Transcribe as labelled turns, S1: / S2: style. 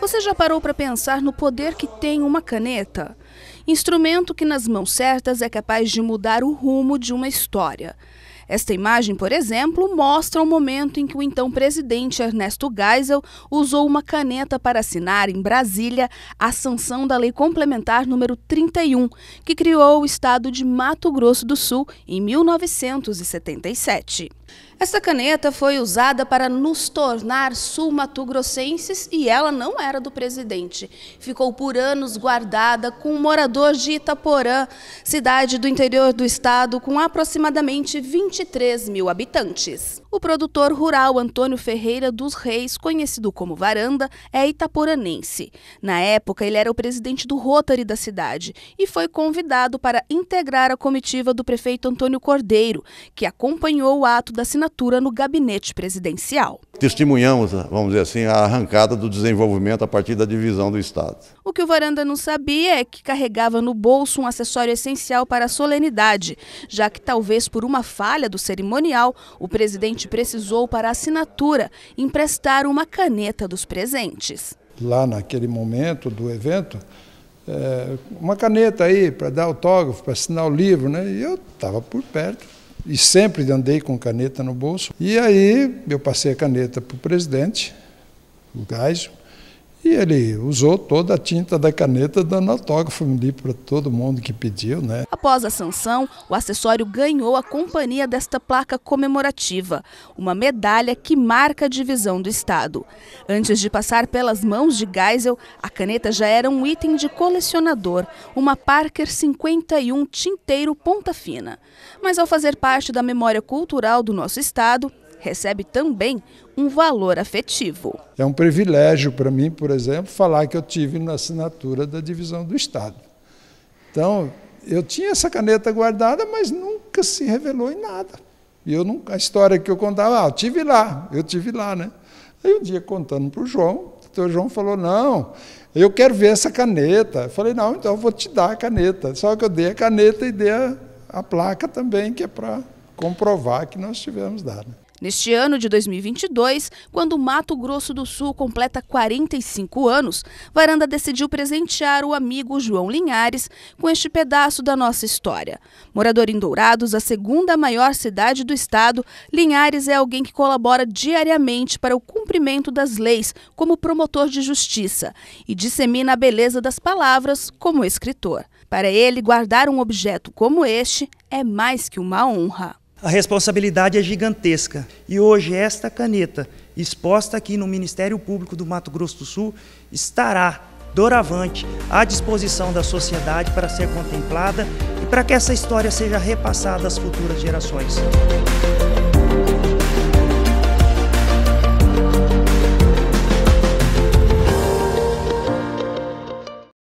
S1: Você já parou para pensar no poder que tem uma caneta? Instrumento que, nas mãos certas, é capaz de mudar o rumo de uma história. Esta imagem, por exemplo, mostra o momento em que o então presidente Ernesto Geisel usou uma caneta para assinar em Brasília a sanção da Lei Complementar número 31, que criou o estado de Mato Grosso do Sul em 1977. Essa caneta foi usada para nos tornar sul-mato-grossenses e ela não era do presidente. Ficou por anos guardada com um morador de Itaporã, cidade do interior do estado, com aproximadamente 20 23 mil habitantes. O produtor rural Antônio Ferreira dos Reis, conhecido como Varanda, é itaporanense. Na época, ele era o presidente do Rotary da cidade e foi convidado para integrar a comitiva do prefeito Antônio Cordeiro, que acompanhou o ato da assinatura no gabinete presidencial
S2: testemunhamos, vamos dizer assim, a arrancada do desenvolvimento a partir da divisão do Estado.
S1: O que o Varanda não sabia é que carregava no bolso um acessório essencial para a solenidade, já que talvez por uma falha do cerimonial, o presidente precisou para a assinatura emprestar uma caneta dos presentes.
S3: Lá naquele momento do evento, é, uma caneta aí para dar autógrafo, para assinar o livro, né? E eu estava por perto, e sempre andei com caneta no bolso. E aí eu passei a caneta para o presidente, o Gaiso, e ele usou toda a tinta da caneta dando autógrafo ali para todo mundo que pediu, né?
S1: Após a sanção, o acessório ganhou a companhia desta placa comemorativa, uma medalha que marca a divisão do Estado. Antes de passar pelas mãos de Geisel, a caneta já era um item de colecionador, uma Parker 51 tinteiro ponta fina. Mas ao fazer parte da memória cultural do nosso Estado, recebe também um valor afetivo.
S3: É um privilégio para mim, por exemplo, falar que eu tive na assinatura da divisão do Estado. Então, eu tinha essa caneta guardada, mas nunca se revelou em nada. E eu nunca, a história que eu contava, ah, eu tive lá, eu tive lá, né? Aí um dia contando para o João, o doutor João falou: não, eu quero ver essa caneta. Eu falei: não, então eu vou te dar a caneta. Só que eu dei a caneta e dei a, a placa também, que é para comprovar que nós tivemos dado.
S1: Neste ano de 2022, quando o Mato Grosso do Sul completa 45 anos, Varanda decidiu presentear o amigo João Linhares com este pedaço da nossa história. Morador em Dourados, a segunda maior cidade do estado, Linhares é alguém que colabora diariamente para o cumprimento das leis como promotor de justiça e dissemina a beleza das palavras como escritor. Para ele, guardar um objeto como este é mais que uma honra.
S2: A responsabilidade é gigantesca. E hoje, esta caneta, exposta aqui no Ministério Público do Mato Grosso do Sul, estará doravante à disposição da sociedade para ser contemplada e para que essa história seja repassada às futuras gerações.